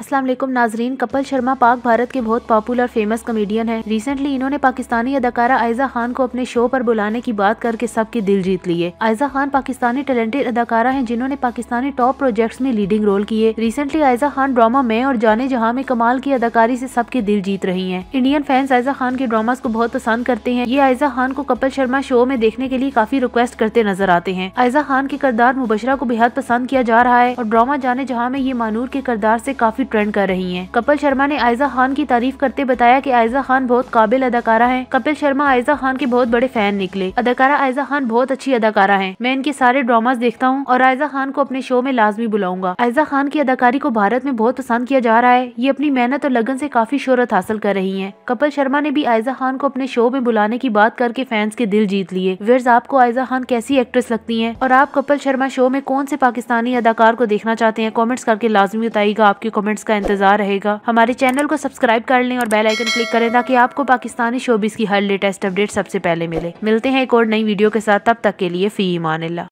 असलम नाजरीन कपल शर्मा पाक भारत के बहुत पॉपुलर फेमस कमेडियन है रिसेंटली इन्होंने पाकिस्तानी अदाकारा आयजा खान को अपने शो पर बुलाने की बात करके सबके दिल जीत लिए आयजा खान पाकिस्तानी टैलेंटेड अदाकारा हैं जिन्होंने पाकिस्तानी टॉप प्रोजेक्ट्स में लीडिंग रोल किए रिसेंटली आयजा खान ड्रामा में और जाने जहाँ में कमाल की अदाकारी ऐसी सबके दिल जीत रही है इंडियन फैंस आयजा खान के ड्रामाज को बहुत पसंद करते हैं ये आयजा खान को कपिल शर्मा शो में देखने के लिए काफी रिक्वेस्ट करते नजर आते हैं आयजा खान के किरदार मुबशरा को बेहद पसंद किया जा रहा है और ड्रामा जाने जहाँ में ये मानूर के किरदार ऐसी काफी ट्रेंड कर रही हैं। कपिल शर्मा ने आयजा खान की तारीफ करते बताया कि आयजा खान बहुत काबिल अदाकारा है कपिल शर्मा आयजा खान के बहुत बड़े फैन निकले अदाकारा आयजा खान बहुत अच्छी अदाकारा है मैं इनके सारे ड्रामाज देखता हूँ और आयजा खान को अपने शो में लाजमी बुलाऊंगा आयजा खान की अदाकारी को भारत में बहुत पसंद किया जा रहा है ये अपनी मेहनत और लगन से काफी शोहरत हासिल कर रही है कपिल शर्मा ने भी आयजा खान को अपने शो में बुलाने की बात करके फैंस के दिल जीत लिए वेयर्स आपको आयजा खान कैसी एक्ट्रेस लगती है और आप कपिल शर्मा शो में कौन से पाकिस्तानी अदाकार को देखना चाहते हैं कॉमेंट्स करके लाजमी बताएगा आपके कमेंट्स अपडेट्स का इंतजार रहेगा हमारे चैनल को सब्सक्राइब कर लें और बेल आइकन क्लिक करें ताकि आपको पाकिस्तानी शोबिस की हर लेटेस्ट अपडेट सबसे पहले मिले मिलते हैं एक और नई वीडियो के साथ तब तक के लिए फ़ी ईमान